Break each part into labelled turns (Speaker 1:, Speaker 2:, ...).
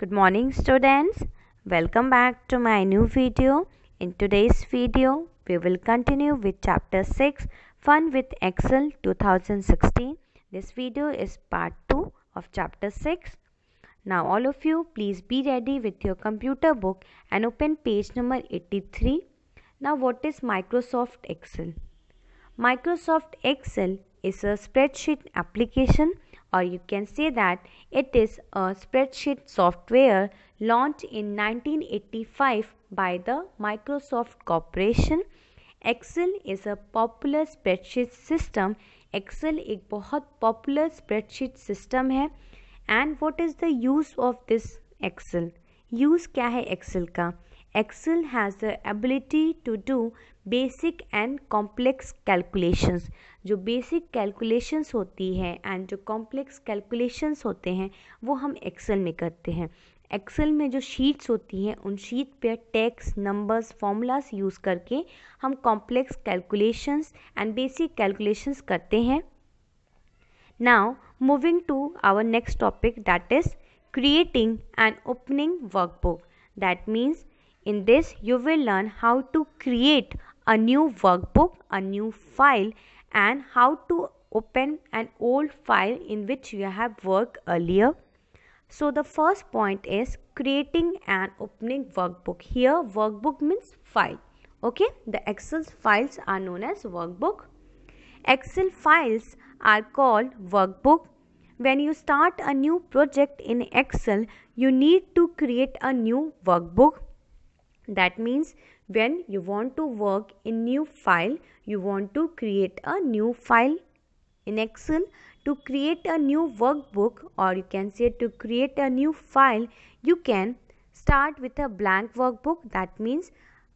Speaker 1: good morning students welcome back to my new video in today's video we will continue with chapter 6 fun with excel 2016 this video is part 2 of chapter 6 now all of you please be ready with your computer book and open page number 83 now what is microsoft excel microsoft excel is a spreadsheet application or you can say that it is a spreadsheet software launched in 1985 by the Microsoft Corporation. Excel is a popular spreadsheet system. Excel a very popular spreadsheet system है and what is the use of this Excel? Use kya hai Excel ka? Excel has the ability to do basic and complex calculations जो basic calculations होती है and जो complex calculations होते हैं वो हम Excel में करते हैं एक्सेल में जो शीट्स होती हैं उन शीट पे टैक्स नंबर्स फॉर्मूलाज यूज़ करके हम complex calculations and basic calculations करते हैं now moving to our next topic that is creating and opening workbook that means In this, you will learn how to create a new workbook, a new file, and how to open an old file in which you have worked earlier. So the first point is creating and opening workbook. Here workbook means file. Okay, the Excel files are known as workbook. Excel files are called workbook. When you start a new project in Excel, you need to create a new workbook. that means when you want to work in new file you want to create a new file in excel to create a new workbook or you can say to create a new file you can start with a blank workbook that means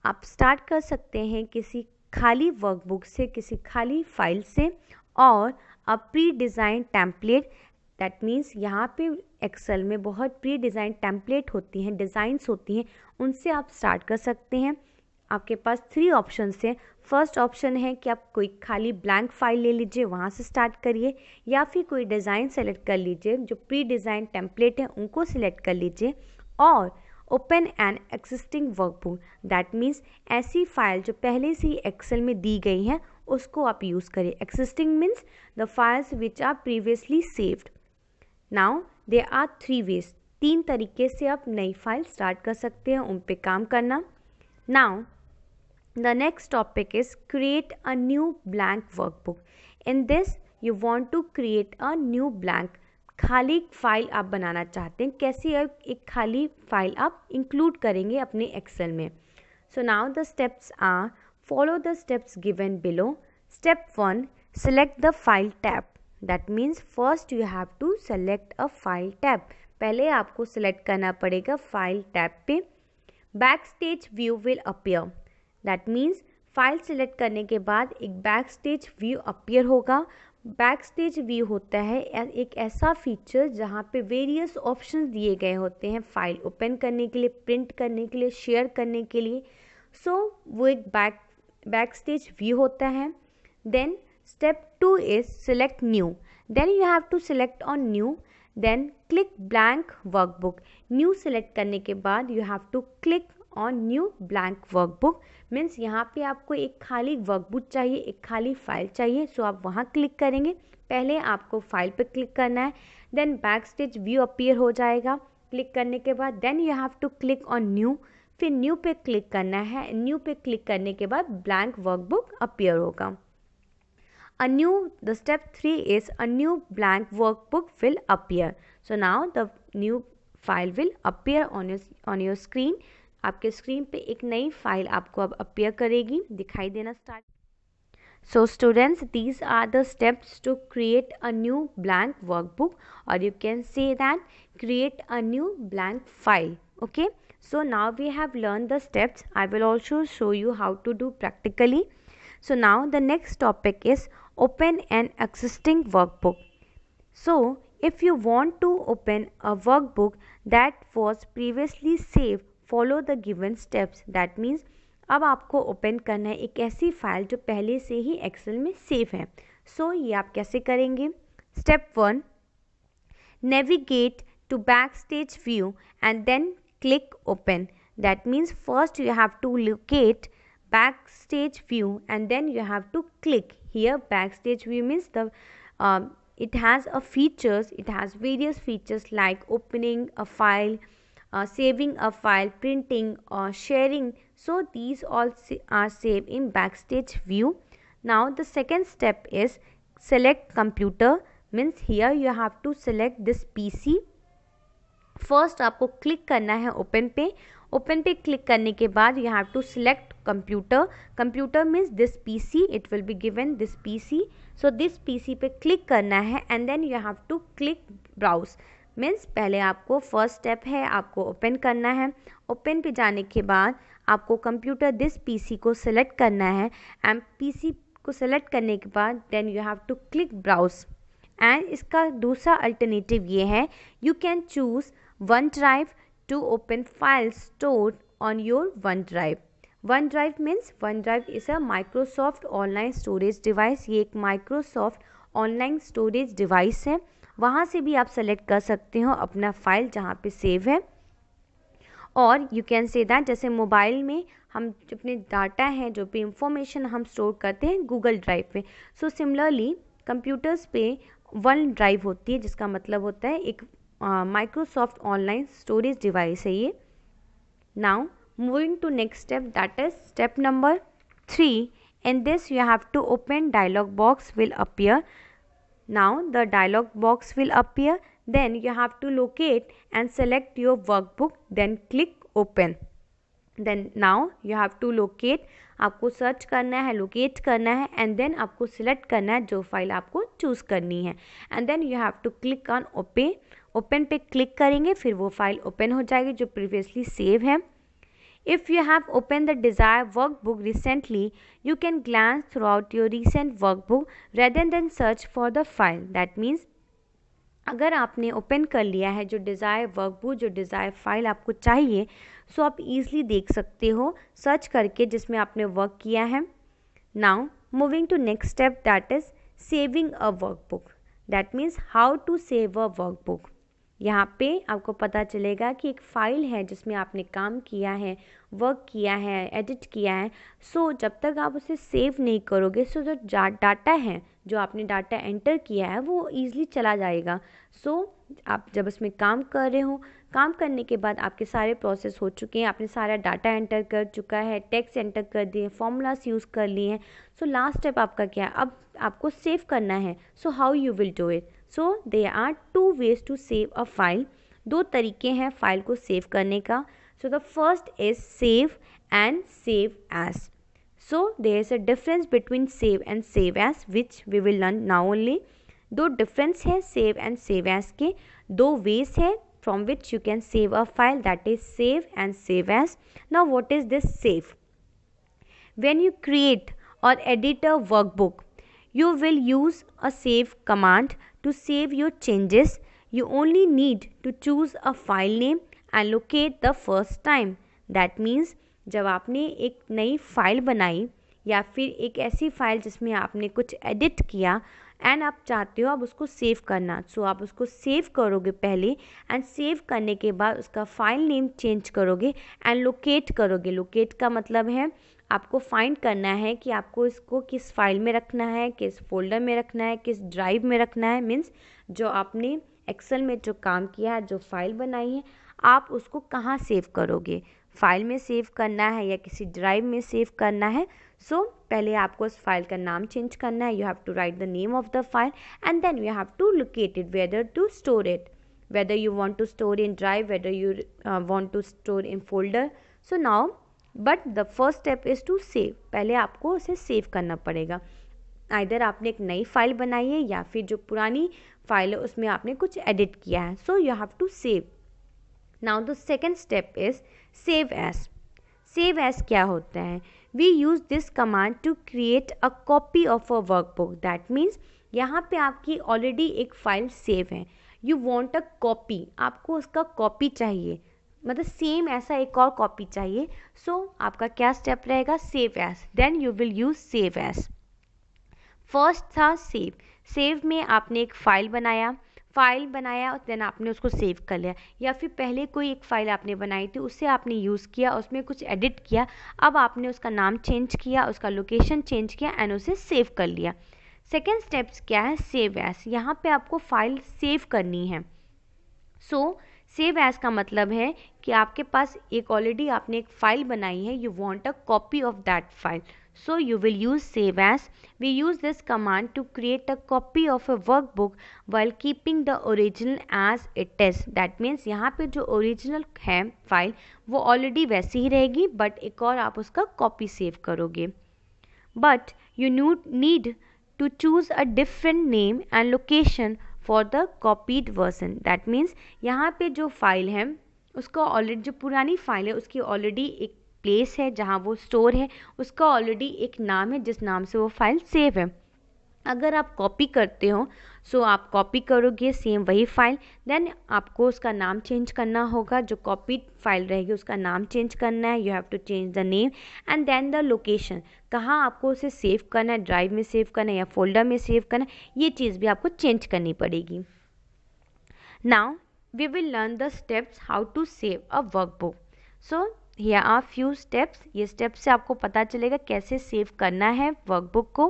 Speaker 1: आप start कर सकते हैं किसी खाली workbook से किसी खाली file से और a pre-designed template that means यहाँ पे एक्सेल में बहुत प्री डिज़ाइन टेम्पलेट होती हैं डिज़ाइंस होती हैं उनसे आप स्टार्ट कर सकते हैं आपके पास थ्री ऑप्शन हैं फर्स्ट ऑप्शन है कि आप कोई खाली ब्लैंक फाइल ले लीजिए वहाँ से स्टार्ट करिए या फिर कोई डिज़ाइन सेलेक्ट कर लीजिए जो प्री डिज़ाइन टेम्पलेट हैं उनको सिलेक्ट कर लीजिए और open and existing workbook that means ऐसी फाइल जो पहले से ही एक्सेल में दी गई हैं उसको आप यूज़ करें existing means the files which are previously saved now they are three ways तीन तरीके से आप नई फाइल स्टार्ट कर सकते हैं उन पे काम करना now the next topic is create a new blank workbook in this you want to create a new blank खाली फाइल आप बनाना चाहते हैं कैसे एक खाली फाइल आप इंक्लूड करेंगे अपने एक्सेल में so now the steps are follow the steps given below step one select the file tap that means first you have to select a file tab पहले आपको सेलेक्ट करना पड़ेगा फाइल टैब पे backstage view will appear that means file select करने के बाद एक backstage view appear होगा बैक स्टेज व्यू होता है एक ऐसा फीचर जहाँ पे वेरियस ऑप्शंस दिए गए होते हैं फाइल ओपन करने के लिए प्रिंट करने के लिए शेयर करने के लिए सो so, वो एक बैक बैक स्टेज व्यू होता है then Step 2 is select new. Then you have to select on new. Then click blank workbook. New select करने के बाद you have to click on new blank workbook means यहाँ पे आपको एक खाली वर्कबुक चाहिए एक खाली फाइल चाहिए सो so आप वहाँ क्लिक करेंगे पहले आपको फाइल पे क्लिक करना है then backstage view appear हो जाएगा क्लिक करने के बाद then you have to click on new फिर न्यू पे क्लिक करना है न्यू पे क्लिक करने के बाद ब्लैंक वर्कबुक अपीयर होगा a new the step 3 is a new blank workbook will appear so now the new file will appear on your on your screen आपके screen पे एक नई file आपको अब appear करेगी दिखाई देना start. So students, these are the steps to create a new blank workbook or you can say that create a new blank file. Okay. So now we have learned the steps. I will also show you how to do practically. So now the next topic is open an existing workbook. So, if you want to open a workbook that was previously saved, follow the given steps. That means अब आपको open करना है एक ऐसी file जो पहले से ही Excel में सेव है सो so, ये आप कैसे करेंगे step one navigate to backstage view and then click open that means first you have to locate backstage view and then you have to click here backstage view means the um, it has a features it has various features like opening a file uh, saving a file printing or sharing so these all are saved in backstage view now the second step is select computer means here you have to select this pc First, आपको click करना है open पे open पे click करने के बाद you have to select computer computer means this PC it will be given this PC so this PC पे click करना है and then you have to click browse means पहले आपको फर्स्ट स्टेप है आपको ओपन करना है ओपन पे जाने के बाद आपको कंप्यूटर दिस पीसी को सिलेक्ट करना है एंड पीसी को सिलेक्ट करने के बाद then you have to click browse and इसका दूसरा अल्टरनेटिव ये है you can choose OneDrive to open files stored on your OneDrive. OneDrive means OneDrive is a Microsoft online storage device ये एक Microsoft online storage device है वहाँ से भी आप select कर सकते हो अपना file जहाँ पे save है और you can say that जैसे mobile में हम अपने data है जो भी information हम store करते हैं Google Drive पे So similarly computers पे वन ड्राइव होती है जिसका मतलब होता है एक माइक्रोसॉफ्ट ऑनलाइन स्टोरेज डिवाइस है ये now moving to next step that is step number three and this you have to open dialog box will appear now the dialog box will appear then you have to locate and select your book then click open then now you have to locate आपको search करना है locate करना है and then आपको select करना है जो file आपको चूज करनी है and then you have to click on open open पे क्लिक करेंगे फिर वो फाइल ओपन हो जाएगी जो प्रीवियसली सेव है if you have open the desire workbook recently you can you through out your recent workbook rather than search for the file that means अगर आपने open कर लिया है जो डिज़ायर वर्क बुक जो desire file आपको चाहिए सो आप ईजली देख सकते हो सर्च करके जिसमें आपने वर्क किया है now moving to next step that is saving a workbook that means how to save a workbook यहाँ पे आपको पता चलेगा कि एक फ़ाइल है जिसमें आपने काम किया है वर्क किया है एडिट किया है सो जब तक आप उसे सेव नहीं करोगे सो जो डाटा है जो आपने डाटा एंटर किया है वो ईज़िली चला जाएगा सो आप जब उसमें काम कर रहे हो काम करने के बाद आपके सारे प्रोसेस हो चुके हैं आपने सारा डाटा एंटर कर चुका है टेक्स एंटर कर दिए फॉर्मूलाज यूज़ कर लिए हैं सो लास्ट स्टेप आपका क्या है अब आपको सेव करना है so how you will do it So there are two ways to save a file. दो तरीके हैं फाइल को सेव करने का So the first is save and save as. so there is a difference between save and save as which we will learn now only दो difference है save and save as के दो ways है from which you can save a file that is save and save as now what is this save when you create or edit a workbook you will use a save command To save your changes, you only need to choose a file name and locate the first time. That means जब आपने एक नई file बनाई या फिर एक ऐसी file जिसमें आपने कुछ एडिट किया एंड आप चाहते हो आप उसको सेव करना सो so, आप उसको सेव करोगे पहले एंड सेव करने के बाद उसका फाइल नेम चेंज करोगे एंड लोकेट करोगे लोकेट का मतलब है आपको फाइंड करना है कि आपको इसको किस फाइल में रखना है किस फोल्डर में रखना है किस ड्राइव में रखना है मीन्स जो आपने एक्सेल में जो काम किया है जो फाइल बनाई है आप उसको कहाँ सेव करोगे फाइल में सेव करना है या किसी ड्राइव में सेव करना है सो so, पहले आपको उस फाइल का नाम चेंज करना है you have to write the name of the file and then you have to locate it whether to store it whether you want to store in drive whether you want to store in folder so now but the first step is to save पहले आपको उसे save करना पड़ेगा either आपने एक नई file बनाई है या फिर जो पुरानी फाइल है उसमें आपने कुछ एडिट किया है so you have to save now the second step is save as save as क्या होता है we use this command to create a copy of a workbook that means यहाँ पे आपकी ऑलरेडी एक फ़ाइल सेव है यू वॉन्ट अ कॉपी आपको उसका कॉपी चाहिए मतलब सेम ऐसा एक और कॉपी चाहिए सो so, आपका क्या स्टेप रहेगा save as then you will use save as first था सेव सेव में आपने एक फ़ाइल बनाया फ़ाइल बनाया और देन आपने उसको सेव कर लिया या फिर पहले कोई एक फ़ाइल आपने बनाई थी उसे आपने यूज़ किया उसमें कुछ एडिट किया अब आपने उसका नाम चेंज किया उसका लोकेशन चेंज किया एंड उसे सेव कर लिया सेकेंड स्टेप्स क्या है सेव एस यहाँ पे आपको फ़ाइल सेव करनी है सो सेव एस का मतलब है कि आपके पास एक ऑलरेडी आपने एक फ़ाइल बनाई है you want a copy of that file So you will use save as. We use this command to create a copy of a workbook while keeping the original as it is. That means yahan pe jo original hai file wo already waisi hi rahegi but ek aur aap uska copy save karoge But you need to choose a different name and location for the copied version. That means yahan pe jo file hai उसका already जो पुरानी file है उसकी already एक place है जहाँ वो store है उसका ऑलरेडी एक नाम है जिस नाम से वो फाइल सेव है अगर आप कॉपी करते हो सो आप कॉपी करोगे सेम वही फाइल देन आपको उसका नाम चेंज करना होगा जो कॉपी फाइल रहेगी उसका नाम चेंज करना है you have to change the name and then the location कहाँ आपको उसे सेव करना है ड्राइव में सेव करना है या फोल्डर में सेव करना है ये चीज़ भी आपको चेंज करनी पड़ेगी now we will learn the steps how to save a workbook so या आर फ्यू स्टेप्स ये स्टेप से आपको पता चलेगा कैसे सेव करना है वर्कबुक को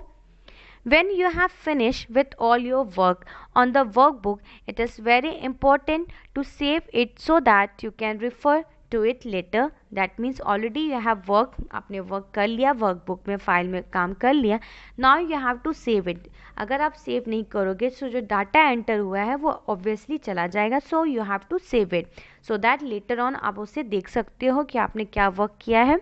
Speaker 1: when you have finished with all your work on the workbook it is very important to save it so that you can refer to it later that means already you have work आपने work कर लिया work book में file में काम कर लिया now you have to save it अगर आप सेव नहीं करोगे सो so जो डाटा एंटर हुआ है वो ऑब्वियसली चला जाएगा so you have to save it so that later on आप उसे देख सकते हो कि आपने क्या वर्क किया है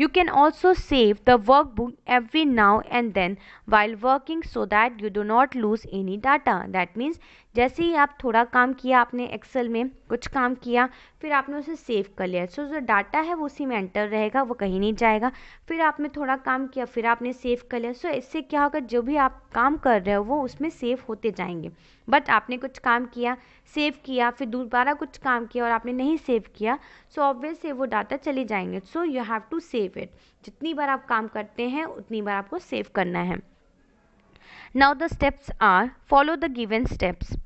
Speaker 1: You can also save the workbook every now and then while working so that you do not lose any data. That means जैसे ही आप थोड़ा काम किया आपने एक्सेल में कुछ काम किया फिर आपने उसे सेव कर लिया सो जो डाटा है वो उसी में एंटर रहेगा वो कहीं नहीं जाएगा फिर आपने थोड़ा काम किया फिर आपने सेव कर लिया सो इससे क्या होगा जो भी आप काम कर रहे हो वो उसमें सेव होते जाएंगे बट आपने कुछ काम किया सेव किया फिर दोबारा कुछ काम किया और आपने नहीं सेव किया सो ऑब्वियस वो डाटा चले जाएंगे so you have to save it जितनी बार आप काम करते हैं उतनी बार आपको सेव करना है now the steps are follow the given steps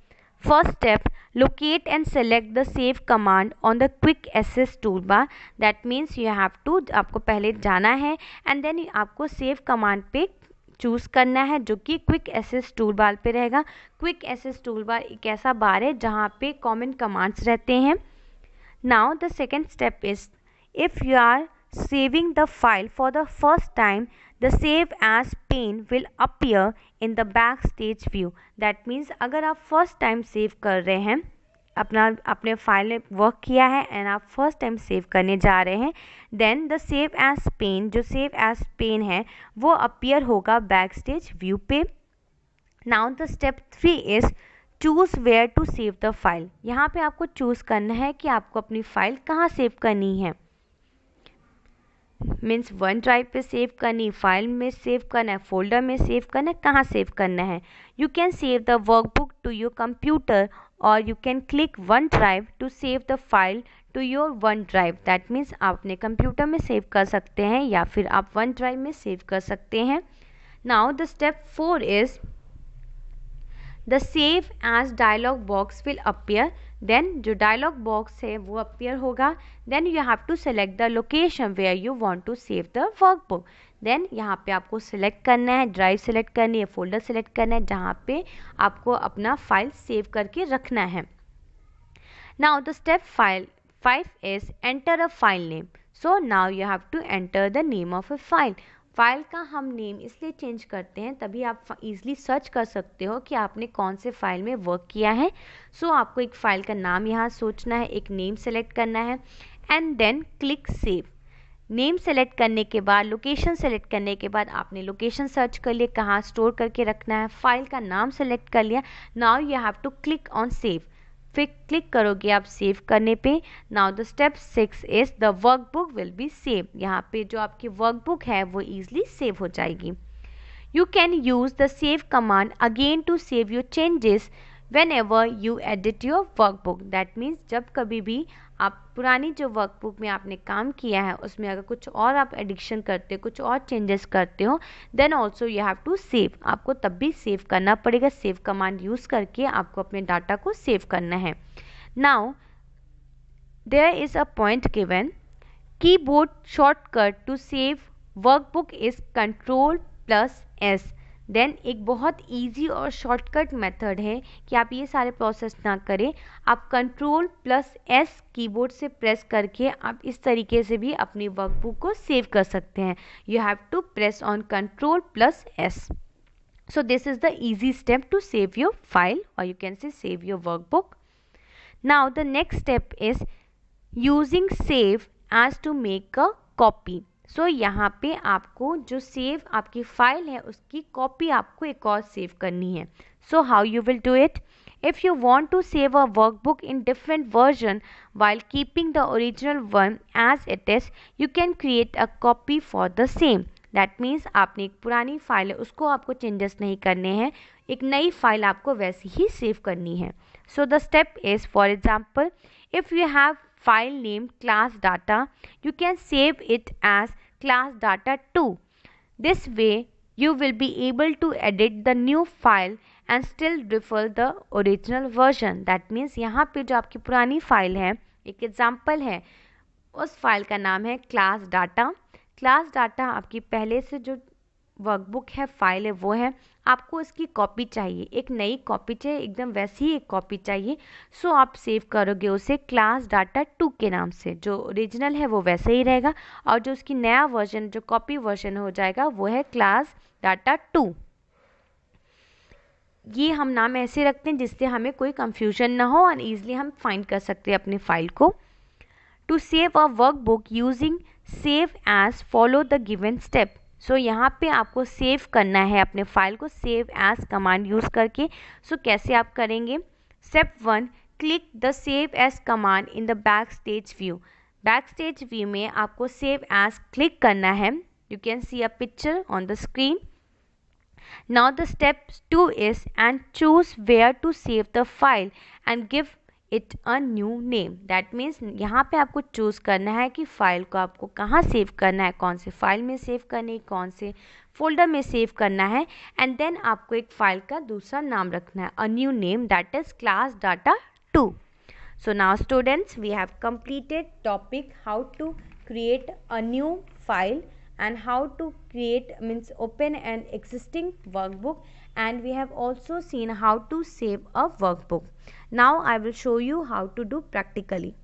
Speaker 1: First step, locate and select the save command on the quick access toolbar. That means you have to आपको पहले जाना है and then आपको save command पे choose करना है जो कि क्विक एसेस टूल बार पे रहेगा क्विक एसेस टूल बार एक ऐसा बार है जहाँ पे कॉमन कमांड्स रहते हैं now the second step is if you are saving the file for the first time the save as pane will appear in the backstage view that means अगर आप first time save कर रहे हैं अपना अपने file में work किया है एंड आप फर्स्ट टाइम सेव करने जा रहे हैं then the save as pane जो सेव एज पेन है वो अपीयर होगा बैक स्टेज व्यू पे now the step three is choose where to save the file यहाँ पे आपको चूज़ करना है कि आपको अपनी फ़ाइल कहाँ सेव करनी है मीन्स वन ड्राइव पे सेव करनी फाइल में सेव करना है फोल्डर में सेव करना है कहाँ सेव करना है you can save the workbook to your computer और you can click OneDrive to save the file to your OneDrive that means आप अपने कंप्यूटर में सेव कर सकते हैं या फिर आप वन ड्राइव में सेव कर सकते हैं now the step four is the save as dialog box will appear then जो डायलॉग बॉक्स है वो अपीयर होगा then you have to select the location where you want to save the book then यहाँ पे आपको select करना है drive select करनी है फोल्डर सेलेक्ट करना है जहाँ पे आपको अपना फाइल सेव करके रखना है now the step file five is enter a file name so now you have to enter the name of a file file का हम नेम इसलिए चेंज करते हैं तभी आप इजली सर्च कर सकते हो कि आपने कौन से फाइल में वर्क किया है सो so, आपको एक फ़ाइल का नाम यहाँ सोचना है एक नेम सेलेक्ट करना है and then click save name select करने के बाद लोकेशन सेलेक्ट करने के बाद आपने लोकेशन सर्च कर लिया कहाँ स्टोर करके रखना है फाइल का नाम सेलेक्ट कर लिया now you have to click on save फिर क्लिक करोगे आप सेव करने पे now the step six is the workbook will be save यहाँ पे जो आपकी वर्कबुक है वो ईजिली सेव हो जाएगी you can use the save command again to save your changes whenever you edit your workbook that means जब कभी भी आप पुरानी जो वर्कबुक में आपने काम किया है उसमें अगर कुछ और आप एडिक्शन करते हो कुछ और चेंजेस करते हो then also you have to save आपको तब भी सेव करना पड़ेगा सेव कमांड यूज़ करके आपको अपने डाटा को सेव करना है now there is a point given keyboard shortcut to save workbook is control plus S then एक बहुत ईजी और शॉर्टकट मेथड है कि आप ये सारे प्रोसेस ना करें आप कंट्रोल प्लस एस कीबोर्ड से प्रेस करके आप इस तरीके से भी अपनी वर्कबुक को सेव कर सकते हैं you have to press on control plus S so this is the easy step to save your file और you can save your workbook now the next step is using save as to make a copy so so, यहाँ पे आपको जो save आपकी file है उसकी copy आपको एक और सेव करनी है so how you will do it If you want to save a workbook in different version while keeping the original one as it is, you can create a copy for the same. That means आपने एक पुरानी file है उसको आपको changes नहीं करने हैं एक नई फाइल आपको वैसी ही सेव करनी है so the step is for example if you have file name class data you can save it as class data 2 this way you will be able to edit the new file and still refer the original version that means yahan pe jo aapki purani file hai ek example hai उस file का नाम है class data class data आपकी पहले से जो workbook है file है वो है आपको इसकी कॉपी चाहिए एक नई कॉपी चाहिए एकदम वैसी ही एक कॉपी चाहिए सो आप सेव करोगे उसे क्लास डाटा टू के नाम से जो ओरिजिनल है वो वैसे ही रहेगा और जो उसकी नया वर्जन जो कॉपी वर्जन हो जाएगा वो है क्लास डाटा टू ये हम नाम ऐसे रखते हैं जिससे हमें कोई कंफ्यूजन ना हो और ईजिली हम फाइंड कर सकते हैं अपनी फाइल को to save a workbook using save as follow the given step so so, यहाँ पे आपको सेव करना है अपने फाइल को सेव एज कमांड यूज़ करके सो so, कैसे आप करेंगे step one click the save as command in the backstage view backstage view में आपको सेव एज क्लिक करना है you can see a picture on the screen now the step two is and choose where to save the file and give it a new name that means यहाँ पे आपको choose करना है कि file को आपको कहाँ सेव करना है कौन से फाइल में सेव करनी कौन से फोल्डर में सेव करना है एंड देन आपको एक फ़ाइल का दूसरा नाम रखना है a new name that is class data two so now students we have completed topic how to create a new file and how to create means open and existing workbook and we have also seen how to save a workbook. Now I will show you how to do practically.